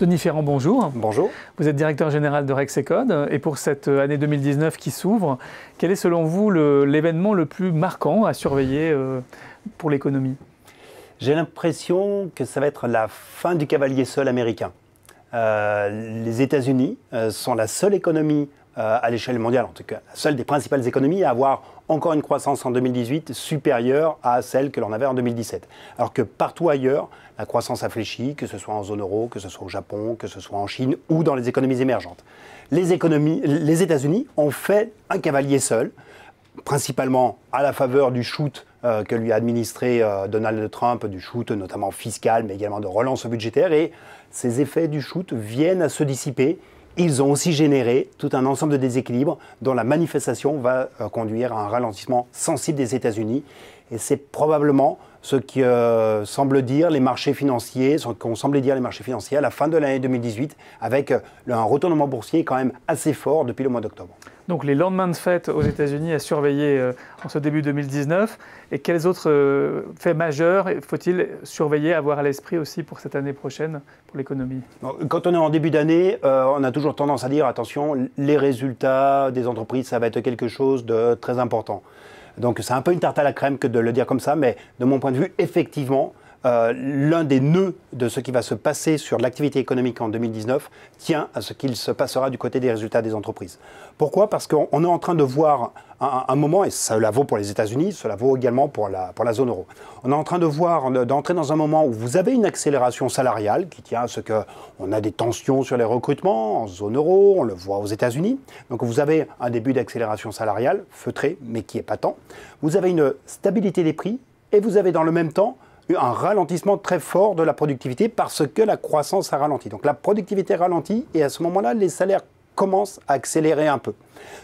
Denis Ferrand, bonjour. Bonjour. Vous êtes directeur général de Rexecode et pour cette euh, année 2019 qui s'ouvre, quel est selon vous l'événement le, plus marquant à surveiller euh, pour l'économie J'ai l'impression que ça va être la fin du cavalier seul américain. Euh, les États-Unis sont la seule économie euh, à l'échelle mondiale, en tout cas seule des principales économies à avoir encore une croissance en 2018 supérieure à celle que l'on avait en 2017. Alors que partout ailleurs, la croissance a fléchi, que ce soit en zone euro, que ce soit au Japon, que ce soit en Chine ou dans les économies émergentes. Les, États-Unis ont fait un cavalier seul, principalement à la faveur du shoot euh, que lui a administré euh, Donald Trump, du shoot notamment fiscal, mais également de relance budgétaire. Et ces effets du shoot viennent à se dissiper ils ont aussi généré tout un ensemble de déséquilibres dont la manifestation va euh, conduire à un ralentissement sensible des États-Unis. Et c'est probablement ce que euh, semblent dire les marchés financiers, ce qu'ont semblé dire les marchés financiers à la fin de l'année 2018, avec euh, un retournement boursier quand même assez fort depuis le mois d'octobre. Donc les lendemains de fête aux États-Unis à surveiller euh, en ce début 2019. Et quels autres faits majeurs faut-il surveiller, avoir à l'esprit aussi pour cette année prochaine pour l'économie Quand on est en début d'année, on a toujours tendance à dire attention, les résultats des entreprises, ça va être quelque chose de très important. Donc c'est un peu une tarte à la crème que de le dire comme ça, mais de mon point de vue, effectivement, euh, l'un des nœuds de ce qui va se passer sur l'activité économique en 2019 tient à ce qu'il se passera du côté des résultats des entreprises. Pourquoi Parce qu'on est en train de voir un, moment, et cela vaut pour les États-Unis, cela vaut également pour la, zone euro, on est en train de voir, d'entrer dans un moment où vous avez une accélération salariale qui tient à ce qu'on a des tensions sur les recrutements en zone euro, on le voit aux États-Unis. Donc vous avez un début d'accélération salariale feutré, mais qui est tant. Vous avez une stabilité des prix et vous avez dans le même temps un ralentissement très fort de la productivité parce que la croissance a ralenti. Donc la productivité ralentit et à ce moment-là, les salaires commencent à accélérer un peu.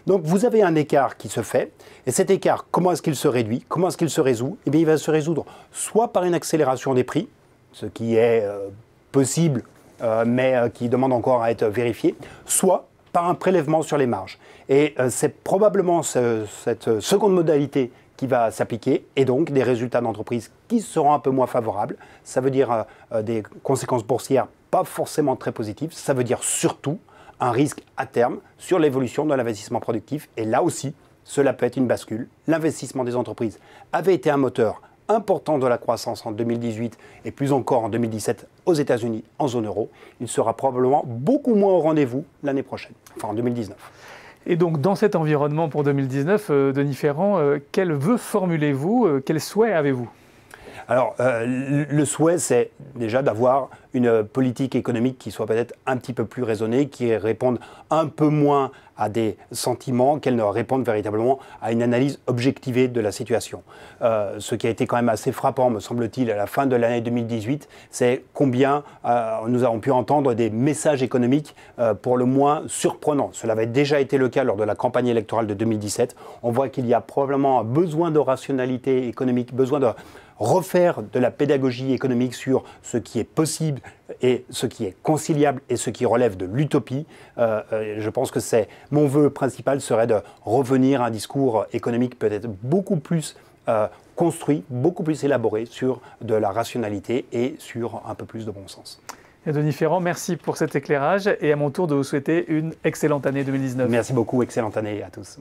Donc vous avez un écart qui se fait et cet écart, comment est-ce qu'il se réduit Comment est-ce qu'il se résout Eh bien, il va se résoudre soit par une accélération des prix, ce qui est euh, possible euh, mais euh, qui demande encore à être vérifié, soit par un prélèvement sur les marges. Et c'est probablement cette seconde modalité qui va s'appliquer et donc des résultats d'entreprise qui seront un peu moins favorables. Ça veut dire euh, euh, des conséquences boursières pas forcément très positives. Ça veut dire surtout un risque à terme sur l'évolution de l'investissement productif. Et là aussi, cela peut être une bascule. L'investissement des entreprises avait été un moteur important de la croissance en 2018 et plus encore en 2017 aux États-Unis en zone euro. Il sera probablement beaucoup moins au rendez-vous l'année prochaine, enfin en 2019. Et donc, dans cet environnement pour 2019, euh, Denis Ferrand, euh, quel vœu formulez-vous euh, Quel souhaits avez-vous alors, euh, le souhait, c'est déjà d'avoir une politique économique qui soit peut-être un petit peu plus raisonnée, qui réponde un peu moins à des sentiments qu'elle ne réponde véritablement à une analyse objectivée de la situation. Euh, ce qui a été quand même assez frappant, me semble-t-il, à la fin de l'année 2018, c'est combien euh, nous avons pu entendre des messages économiques pour le moins surprenants. Cela avait déjà été le cas lors de la campagne électorale de 2017. On voit qu'il y a probablement un besoin de rationalité économique, besoin de refaire de la pédagogie économique sur ce qui est possible et ce qui est conciliable et ce qui relève de l'utopie. Euh, euh, je pense que c'est mon vœu principal serait de revenir à un discours économique peut-être beaucoup plus euh, construit, beaucoup plus élaboré sur de la rationalité et sur un peu plus de bon sens. Et Denis Ferrand, merci pour cet éclairage et à mon tour de vous souhaiter une excellente année 2019. Merci beaucoup, excellente année à tous.